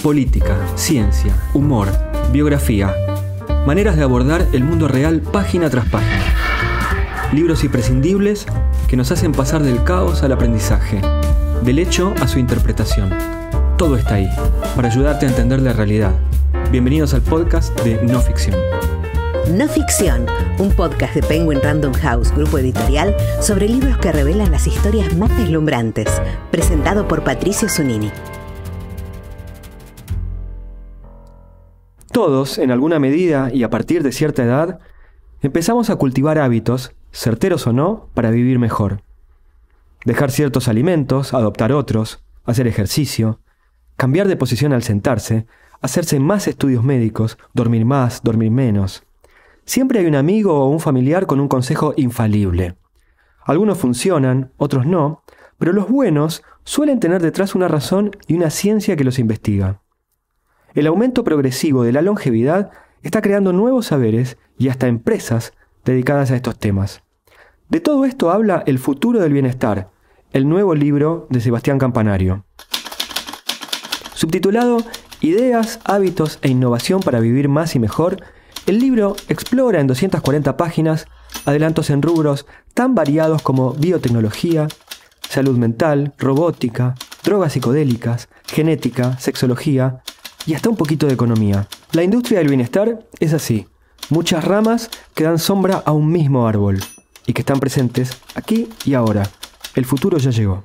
política, ciencia, humor, biografía, maneras de abordar el mundo real página tras página. Libros imprescindibles que nos hacen pasar del caos al aprendizaje, del hecho a su interpretación. Todo está ahí, para ayudarte a entender la realidad. Bienvenidos al podcast de No Ficción. No Ficción, un podcast de Penguin Random House, grupo editorial, sobre libros que revelan las historias más deslumbrantes, presentado por Patricio Zunini. Todos, en alguna medida y a partir de cierta edad, empezamos a cultivar hábitos, certeros o no, para vivir mejor. Dejar ciertos alimentos, adoptar otros, hacer ejercicio, cambiar de posición al sentarse, hacerse más estudios médicos, dormir más, dormir menos. Siempre hay un amigo o un familiar con un consejo infalible. Algunos funcionan, otros no, pero los buenos suelen tener detrás una razón y una ciencia que los investiga. El aumento progresivo de la longevidad está creando nuevos saberes y hasta empresas dedicadas a estos temas. De todo esto habla El futuro del bienestar, el nuevo libro de Sebastián Campanario. Subtitulado Ideas, hábitos e innovación para vivir más y mejor, el libro explora en 240 páginas adelantos en rubros tan variados como biotecnología, salud mental, robótica, drogas psicodélicas, genética, sexología, y hasta un poquito de economía. La industria del bienestar es así, muchas ramas que dan sombra a un mismo árbol y que están presentes aquí y ahora. El futuro ya llegó.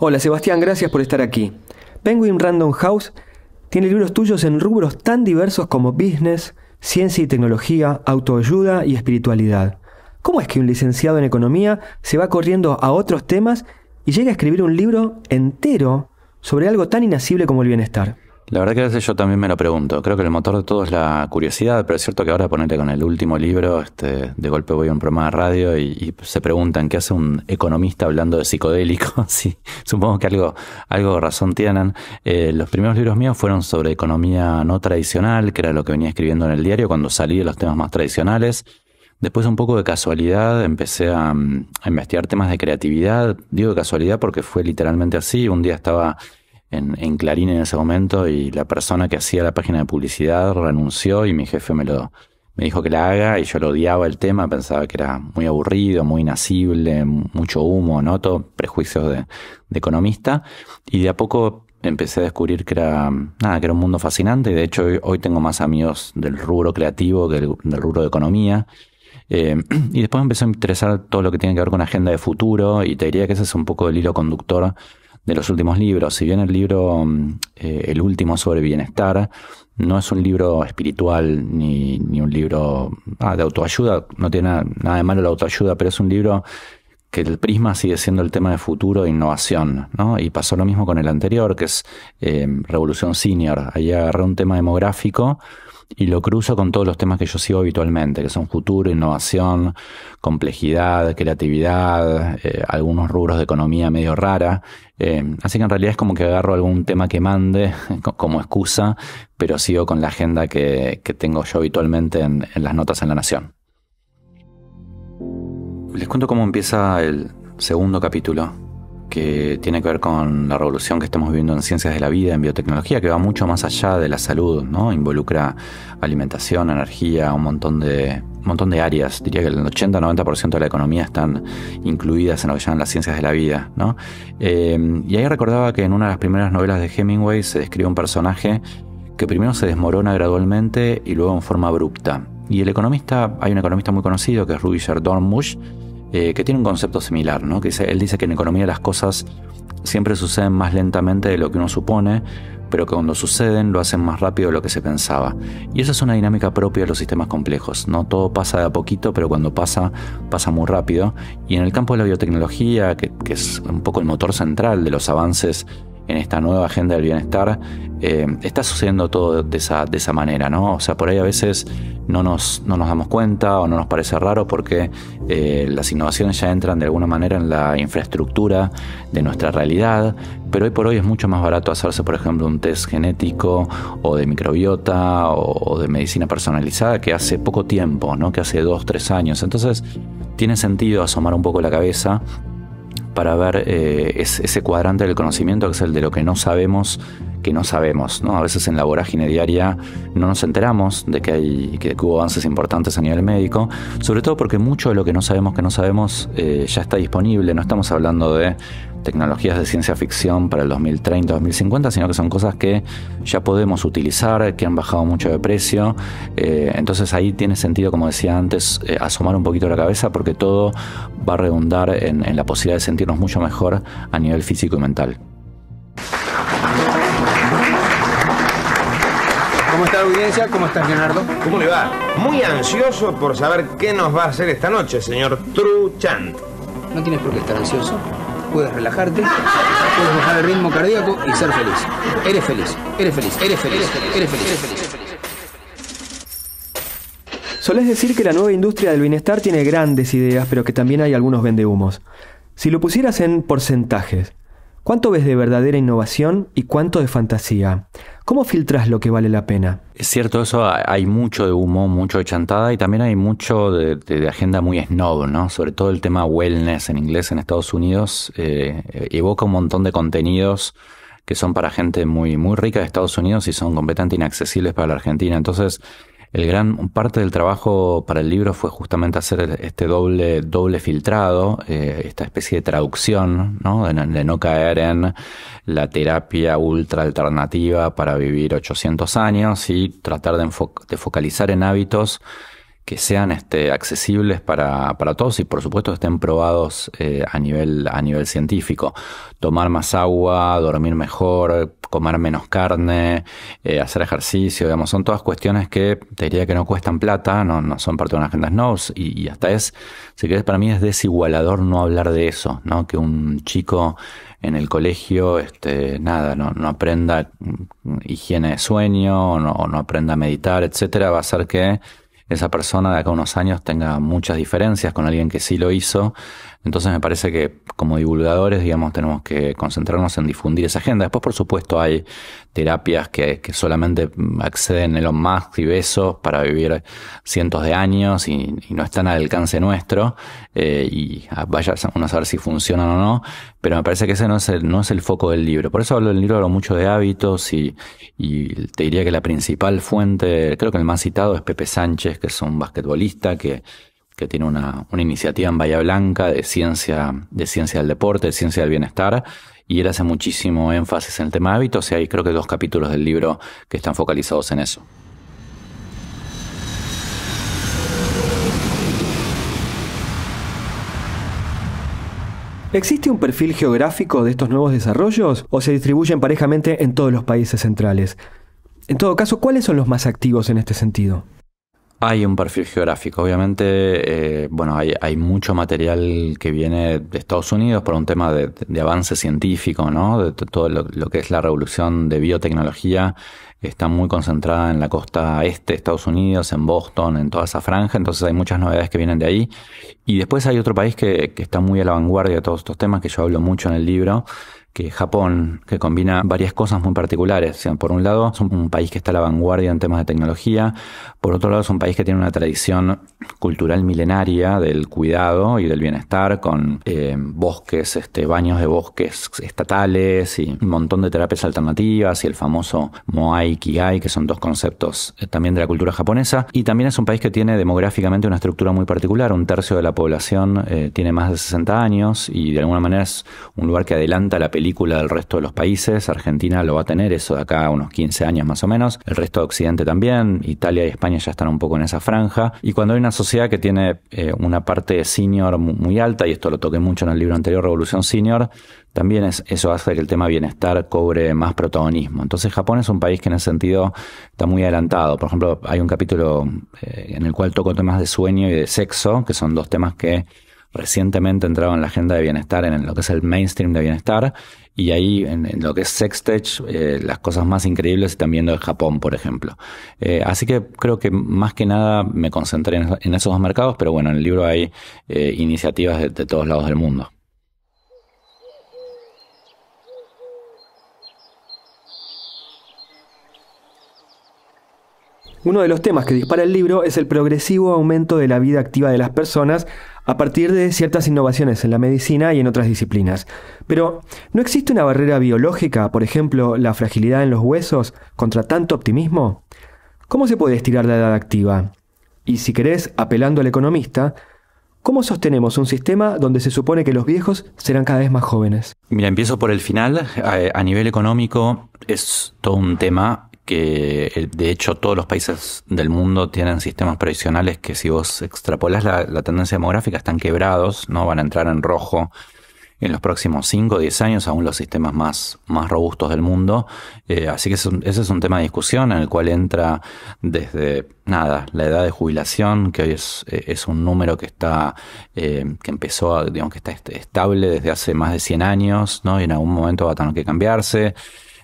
Hola Sebastián, gracias por estar aquí. Penguin Random House tiene libros tuyos en rubros tan diversos como business, ciencia y tecnología, autoayuda y espiritualidad. ¿Cómo es que un licenciado en economía se va corriendo a otros temas y llega a escribir un libro entero sobre algo tan inasible como el bienestar? La verdad que a veces yo también me lo pregunto. Creo que el motor de todo es la curiosidad, pero es cierto que ahora ponete con el último libro, este, de golpe voy a un programa de radio y, se preguntan qué hace un economista hablando de psicodélico? sí, supongo que algo, algo de razón tienen. Eh, los primeros libros míos fueron sobre economía no tradicional, que era lo que venía escribiendo en el diario cuando salí de los temas más tradicionales. Después un poco de casualidad empecé a, mm, investigar temas de creatividad. Digo casualidad porque fue literalmente así. Un día estaba en, Clarín en ese momento y la persona que hacía la página de publicidad renunció y mi jefe me lo me dijo que la haga y yo lo odiaba el tema, pensaba que era muy aburrido, muy inasible, mucho humo, ¿no? Todo prejuicios de, economista. Y de a poco empecé a descubrir que era, nada, que era un mundo fascinante. De hecho, hoy, tengo más amigos del rubro creativo que del, rubro de economía. Eh, y después me empezó a interesar todo lo que tiene que ver con agenda de futuro y te diría que ese es un poco el hilo conductor de los últimos libros. Si bien el libro, mm, eh, el último sobre bienestar, no es un libro espiritual ni, un libro ah, de autoayuda, no tiene nada, de malo la autoayuda, pero es un libro que el prisma sigue siendo el tema de futuro e innovación, ¿no? Y pasó lo mismo con el anterior, que es eh, Revolución Senior. Ahí agarré un tema demográfico y lo cruzo con todos los temas que yo sigo habitualmente, que son futuro, innovación, complejidad, creatividad, eh, algunos rubros de economía medio rara. Eh, así que en realidad es como que agarro algún tema que mande como excusa, pero sigo con la agenda que, tengo yo habitualmente en las notas en La Nación. Les cuento cómo empieza el segundo capítulo que tiene que ver con la revolución que estamos viviendo en ciencias de la vida, en biotecnología, que va mucho más allá de la salud, ¿no? Involucra alimentación, energía, un montón de, montón de áreas. Diría que el 80-90% de la economía están incluidas en lo que llaman las ciencias de la vida, eh, y ahí recordaba que en una de las primeras novelas de Hemingway se describe un personaje que primero se desmorona gradualmente y luego en forma abrupta. Y el economista, hay un economista muy conocido que es Rudyard Dornbusch, eh, que tiene un concepto similar, ¿no? que él dice que en economía las cosas siempre suceden más lentamente de lo que uno supone, pero que cuando suceden lo hacen más rápido de lo que se pensaba. Y esa es una dinámica propia de los sistemas complejos, ¿no? Todo pasa de a poquito, pero cuando pasa, pasa muy rápido. Y en el campo de la biotecnología, que es un poco el motor central de los avances en esta nueva agenda del bienestar, eh, está sucediendo todo de esa, manera, ¿no? O sea, por ahí a veces no nos, no nos damos cuenta o no nos parece raro porque eh, las innovaciones ya entran de alguna manera en la infraestructura de nuestra realidad, pero hoy por hoy es mucho más barato hacerse, por ejemplo, un test genético o de microbiota o, o de medicina personalizada que hace poco tiempo, ¿no? Que hace dos, tres años. Entonces, tiene sentido asomar un poco la cabeza para ver eh, ese cuadrante del conocimiento, que es el de lo que no sabemos que no sabemos. ¿no? A veces en la vorágine diaria no nos enteramos de que, hay, que hubo avances importantes a nivel médico, sobre todo porque mucho de lo que no sabemos que no sabemos eh, ya está disponible. No estamos hablando de tecnologías de ciencia ficción para el 2030, 2050, sino que son cosas que ya podemos utilizar, que han bajado mucho de precio. Eh, entonces ahí tiene sentido, como decía antes, eh, asomar un poquito la cabeza porque todo va a redundar en la posibilidad de sentirnos mucho mejor a nivel físico y mental. ¿Cómo está la audiencia? ¿Cómo estás, Leonardo? ¿Cómo le va? Muy ansioso por saber qué nos va a hacer esta noche, señor Truchan. No tienes por qué estar ansioso. Puedes relajarte, puedes bajar el ritmo cardíaco y ser feliz. Eres feliz, eres feliz, eres feliz, eres feliz, eres feliz. Solés decir que la nueva industria del bienestar tiene grandes ideas, pero que también hay algunos vendehumos. Si lo pusieras en porcentajes, ¿Cuánto ves de verdadera innovación y cuánto de fantasía? ¿Cómo filtras lo que vale la pena? Es cierto, eso hay mucho de humo, mucho de chantada y también hay mucho de, agenda muy snob, ¿no? Sobre todo el tema wellness en inglés en Estados Unidos eh, evoca un montón de contenidos que son para gente muy, muy rica de Estados Unidos y son completamente inaccesibles para la Argentina. Entonces, el gran parte del trabajo para el libro fue justamente hacer este doble, doble filtrado, eh, esta especie de traducción, ¿no? De, no caer en la terapia ultra alternativa para vivir 800 años y tratar de, de focalizar en hábitos que sean este, accesibles para, para, todos y por supuesto estén probados eh, a, nivel, a nivel científico. Tomar más agua, dormir mejor, comer menos carne, eh, hacer ejercicio, digamos, son todas cuestiones que te diría que no cuestan plata, no, no son parte de una agenda SNOWS y, y, hasta es, si querés, para mí es desigualador no hablar de eso, ¿no? Que un chico en el colegio, este, nada, no, no aprenda higiene de sueño, no, no aprenda a meditar, etcétera, va a ser que esa persona de acá unos años tenga muchas diferencias con alguien que sí lo hizo entonces me parece que como divulgadores, digamos, tenemos que concentrarnos en difundir esa agenda. Después, por supuesto, hay terapias que, solamente acceden Elon Musk y besos para vivir cientos de años y, no están al alcance nuestro. Eh, y vaya uno a saber si funcionan o no. Pero me parece que ese no es el, no es el foco del libro. Por eso hablo del libro, hablo mucho de hábitos y, y te diría que la principal fuente, creo que el más citado es Pepe Sánchez, que es un basquetbolista que que tiene una, iniciativa en Bahía Blanca de ciencia, de ciencia del deporte, de ciencia del bienestar, y él hace muchísimo énfasis en el tema hábitos, y hay creo que dos capítulos del libro que están focalizados en eso. ¿Existe un perfil geográfico de estos nuevos desarrollos o se distribuyen parejamente en todos los países centrales? En todo caso, ¿cuáles son los más activos en este sentido? Hay un perfil geográfico, obviamente, eh, bueno, hay, mucho material que viene de Estados Unidos por un tema de, avance científico, ¿no? De todo lo, que es la revolución de biotecnología está muy concentrada en la costa este de Estados Unidos, en Boston, en toda esa franja, entonces hay muchas novedades que vienen de ahí. Y después hay otro país que, que está muy a la vanguardia de todos estos temas, que yo hablo mucho en el libro, que Japón, que combina varias cosas muy particulares. por un lado, es un país que está a la vanguardia en temas de tecnología, por otro lado, es un país que tiene una tradición cultural milenaria del cuidado y del bienestar, con eh, bosques, este, baños de bosques estatales y un montón de terapias alternativas y el famoso Moai Kigai, que son dos conceptos eh, también de la cultura japonesa. Y también es un país que tiene demográficamente una estructura muy particular. Un tercio de la población eh, tiene más de 60 años y de alguna manera es un lugar que adelanta la película del resto de los países. Argentina lo va a tener eso de acá a unos 15 años más o menos. El resto de Occidente también. Italia y España ya están un poco en esa franja. Y cuando hay una sociedad que tiene eh, una parte senior muy alta, y esto lo toqué mucho en el libro anterior, Revolución Senior, también es, eso hace que el tema bienestar cobre más protagonismo. Entonces Japón es un país que en ese sentido está muy adelantado. Por ejemplo, hay un capítulo eh, en el cual toco temas de sueño y de sexo, que son dos temas que recientemente entrado en la agenda de bienestar, en lo que es el mainstream de bienestar, y ahí en, lo que es Sextech, eh, las cosas más increíbles están viendo de Japón, por ejemplo. Eh, así que creo que más que nada me concentré en, esos dos mercados, pero bueno, en el libro hay eh, iniciativas de todos lados del mundo. Uno de los temas que dispara el libro es el progresivo aumento de la vida activa de las personas a partir de ciertas innovaciones en la medicina y en otras disciplinas. Pero, ¿no existe una barrera biológica, por ejemplo, la fragilidad en los huesos, contra tanto optimismo? ¿Cómo se puede estirar la edad activa? Y si querés, apelando al economista, ¿Cómo sostenemos un sistema donde se supone que los viejos serán cada vez más jóvenes? Mira, empiezo por el final. A, nivel económico es todo un tema que eh, de hecho todos los países del mundo tienen sistemas previsionales que si vos extrapolás la, tendencia demográfica están quebrados, no van a entrar en rojo en los próximos 5 o 10 años, aún los sistemas más, más robustos del mundo. Eh, así que ese es un tema de discusión en el cual entra desde nada, la edad de jubilación, que hoy es, eh, un número que está, que empezó, digamos que está estable desde hace más de 100 años, ¿no? Y en algún momento va a tener que cambiarse.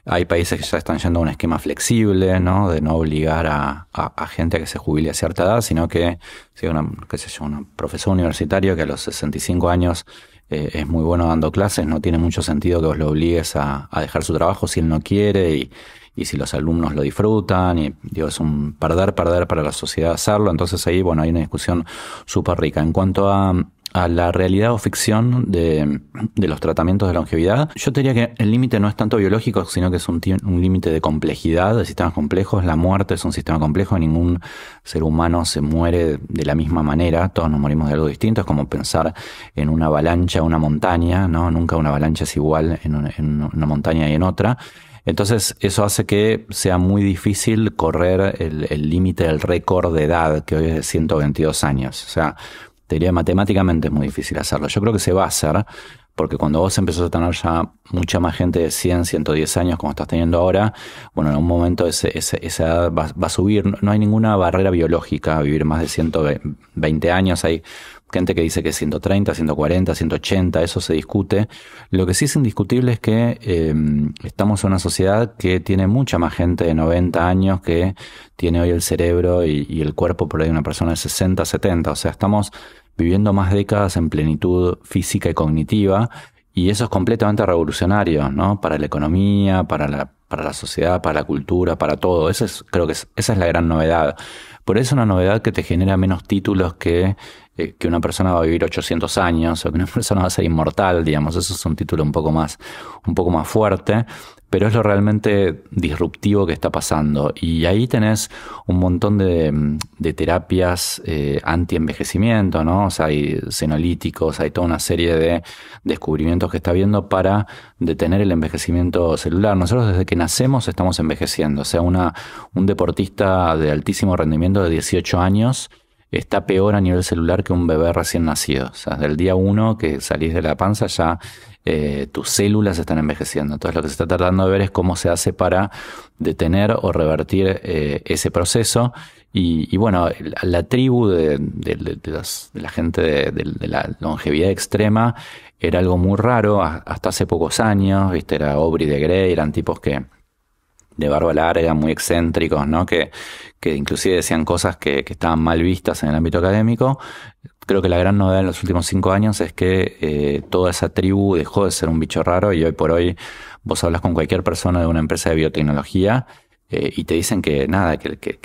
Hay países que ya están yendo a un esquema flexible, ¿no? De no obligar a, gente a que se jubile a cierta edad, sino que, si una, qué sé yo, un profesor universitario que a los 65 años eh, es muy bueno dando clases, no tiene mucho sentido que os lo obligues a, dejar su trabajo si él no quiere y, si los alumnos lo disfrutan, y digo, es un perder, perder para la sociedad hacerlo. Entonces ahí, bueno, hay una discusión súper rica. En cuanto a a la realidad o ficción de, los tratamientos de longevidad. Yo diría que el límite no es tanto biológico, sino que es un, límite de complejidad, de sistemas complejos. La muerte es un sistema complejo, ningún ser humano se muere de la misma manera, todos nos morimos de algo distinto, es como pensar en una avalancha, una montaña, ¿no? Nunca una avalancha es igual en una, en una montaña y en otra. Entonces, eso hace que sea muy difícil correr el límite del récord de edad, que hoy es de 122 años. O sea, diría matemáticamente es muy difícil hacerlo. Yo creo que se va a hacer, porque cuando vos empezás a tener ya mucha más gente de 100, 110 años como estás teniendo ahora, bueno, en un momento esa edad va, a subir. No hay ninguna barrera biológica a vivir más de 120 años. Hay gente que dice que 130, 140, 180, eso se discute. Lo que sí es indiscutible es que em, estamos en una sociedad que tiene mucha más gente de 90 años que tiene hoy el cerebro y el cuerpo por ahí de una persona de 60, 70. O sea, estamos viviendo más décadas en plenitud física y cognitiva, y eso es completamente revolucionario, ¿no? Para la economía, para la, para la sociedad, para la cultura, para todo. Eso es, creo que esa es la gran novedad. Por eso es una novedad que te genera menos títulos que, eh, que una persona va a vivir 800 años o que una persona va a ser inmortal, digamos. Eso es un título un poco más, un poco más fuerte pero es lo realmente disruptivo que está pasando. Y ahí tenés un montón de, terapias antienvejecimiento, eh, anti-envejecimiento, ¿no? O sea, hay senolíticos, hay toda una serie de descubrimientos que está habiendo para detener el envejecimiento celular. Nosotros desde que nacemos estamos envejeciendo. O sea, una, un deportista de altísimo rendimiento de 18 años está peor a nivel celular que un bebé recién nacido. O sea, el día uno que salís de la panza ya eh, tus células están envejeciendo. Entonces lo que se está tratando de ver es cómo se hace para detener o revertir eh, ese proceso. Y, bueno, la, tribu de, la gente de, la longevidad extrema era algo muy raro hasta hace pocos años, ¿viste? Era Aubrey de Grey, eran tipos que de barba larga, muy excéntricos, ¿no? Que, inclusive decían cosas que, que, estaban mal vistas en el ámbito académico, creo que la gran novedad en los últimos cinco años es que eh, toda esa tribu dejó de ser un bicho raro y hoy por hoy vos hablas con cualquier persona de una empresa de biotecnología eh, y te dicen que nada, que,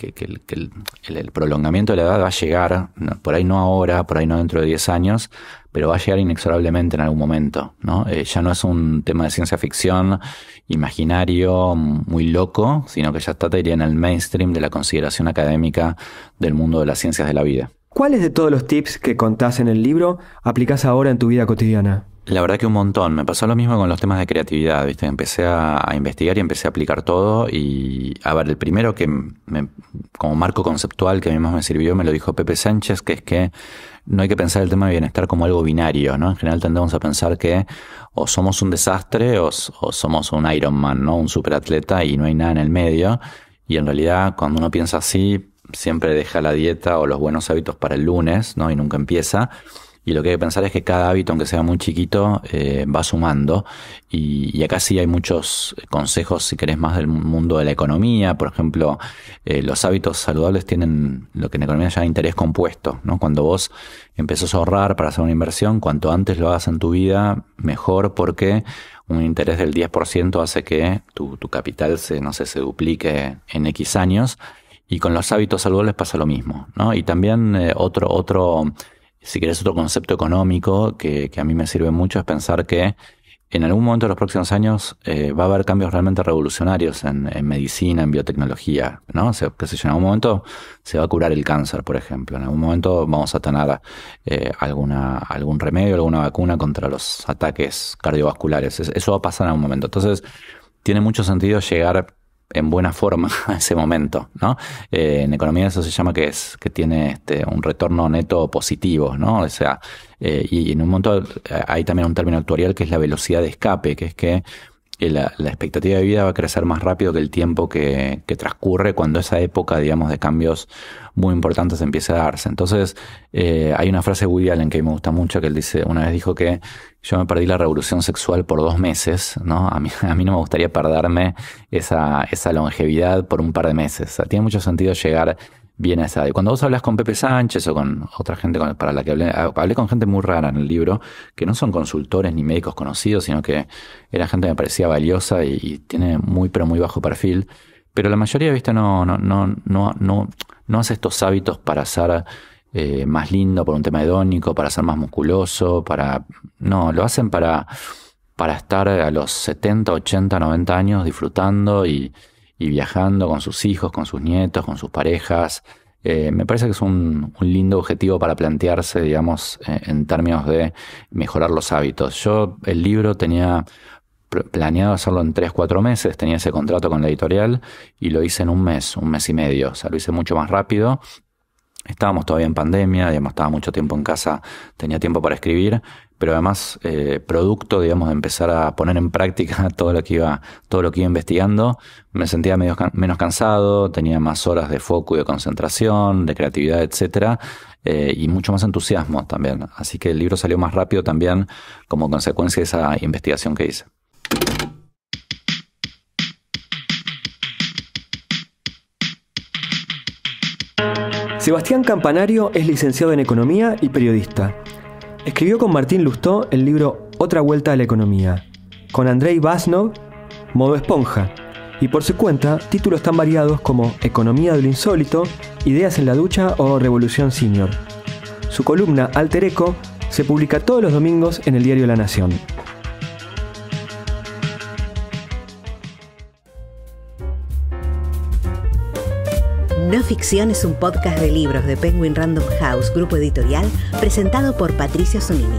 el, prolongamiento de la edad va a llegar, por ahí no ahora, por ahí no dentro de 10 años, pero va a llegar inexorablemente en algún momento. ¿no? Eh, ya no es un tema de ciencia ficción imaginario, muy loco, sino que ya está, te diría, en el mainstream de la consideración académica del mundo de las ciencias de la vida. ¿Cuáles de todos los tips que contás en el libro aplicás ahora en tu vida cotidiana? La verdad que un montón. Me pasó lo mismo con los temas de creatividad, ¿viste? Empecé a, investigar y empecé a aplicar todo. Y a ver, el primero que como marco conceptual que a mí más me sirvió me lo dijo Pepe Sánchez, que es que no hay que pensar el tema de bienestar como algo binario, ¿no? En general tendemos a pensar que o somos un desastre o, somos un Man, ¿no? Un superatleta y no hay nada en el medio. Y en realidad, cuando uno piensa así, siempre deja la dieta o los buenos hábitos para el lunes, ¿no? Y nunca empieza. Y lo que hay que pensar es que cada hábito, aunque sea muy chiquito, eh, va sumando. Y, acá sí hay muchos eh, consejos, si querés, más del mundo de la economía. Por ejemplo, eh, los hábitos saludables tienen lo que en economía llama interés compuesto. ¿no? Cuando vos empezás a ahorrar para hacer una inversión, cuanto antes lo hagas en tu vida, mejor porque un interés del 10% hace que tu, capital no sé, se duplique en X años. Y con los hábitos saludables pasa lo mismo, ¿no? Y también eh, otro, otro, si querés, otro concepto económico que, que, a mí me sirve mucho es pensar que en algún momento de los próximos años eh, va a haber cambios realmente revolucionarios en, medicina, en biotecnología, ¿no? O en algún momento se va a curar el cáncer, por ejemplo. En algún momento vamos a tener eh, alguna, algún remedio, alguna vacuna contra los ataques cardiovasculares. Eso va a pasar en algún momento. Entonces, tiene mucho sentido llegar en buena forma a ese momento, ¿no? Eh, en economía eso se llama que es que tiene este, un retorno neto positivo, ¿no? O sea, eh, y en un montón eh, hay también un término actuarial que es la velocidad de escape, que es que la, la, expectativa de vida va a crecer más rápido que el tiempo que, transcurre cuando esa época, digamos, de cambios muy importantes empiece a darse. Entonces, eh, hay una frase de Woody Allen que me gusta mucho, que él dice, una vez dijo que yo me perdí la revolución sexual por dos meses, ¿no? A mí, a mí no me gustaría perderme esa, esa longevidad por un par de meses. O sea, tiene mucho sentido llegar viene a esa edad. Y cuando vos hablas con Pepe Sánchez o con otra gente para la que hablé, ah, hablé con gente muy rara en el libro, que no son consultores ni médicos conocidos, sino que era gente que me parecía valiosa y, tiene muy, pero muy bajo perfil. Pero la mayoría, viste, no, no, no, no, no, no hace estos hábitos para ser eh, más lindo por un tema hedónico, para ser más musculoso, para. No, lo hacen para, para estar a los 70, 80, 90 años disfrutando y y viajando con sus hijos, con sus nietos, con sus parejas. Eh, me parece que es un, lindo objetivo para plantearse, digamos, eh, en términos de mejorar los hábitos. Yo el libro tenía planeado hacerlo en 3, 4 meses, tenía ese contrato con la editorial y lo hice en un mes, un mes y medio, o sea, lo hice mucho más rápido. Estábamos todavía en pandemia, digamos, estaba mucho tiempo en casa, tenía tiempo para escribir pero además eh, producto, digamos, de empezar a poner en práctica todo lo que iba, todo lo que iba investigando, me sentía menos cansado, tenía más horas de foco y de concentración, de creatividad, etcétera, eh, y mucho más entusiasmo también. Así que el libro salió más rápido también como consecuencia de esa investigación que hice. Sebastián Campanario es licenciado en Economía y periodista. Escribió con Martín Lustó el libro Otra Vuelta a la Economía, con Andrei Vasnov, Modo Esponja, y por su cuenta títulos tan variados como Economía del Insólito, Ideas en la Ducha o Revolución Senior. Su columna Alter Eco se publica todos los domingos en el diario La Nación. No Ficción es un podcast de libros de Penguin Random House, grupo editorial, presentado por Patricio Zunini.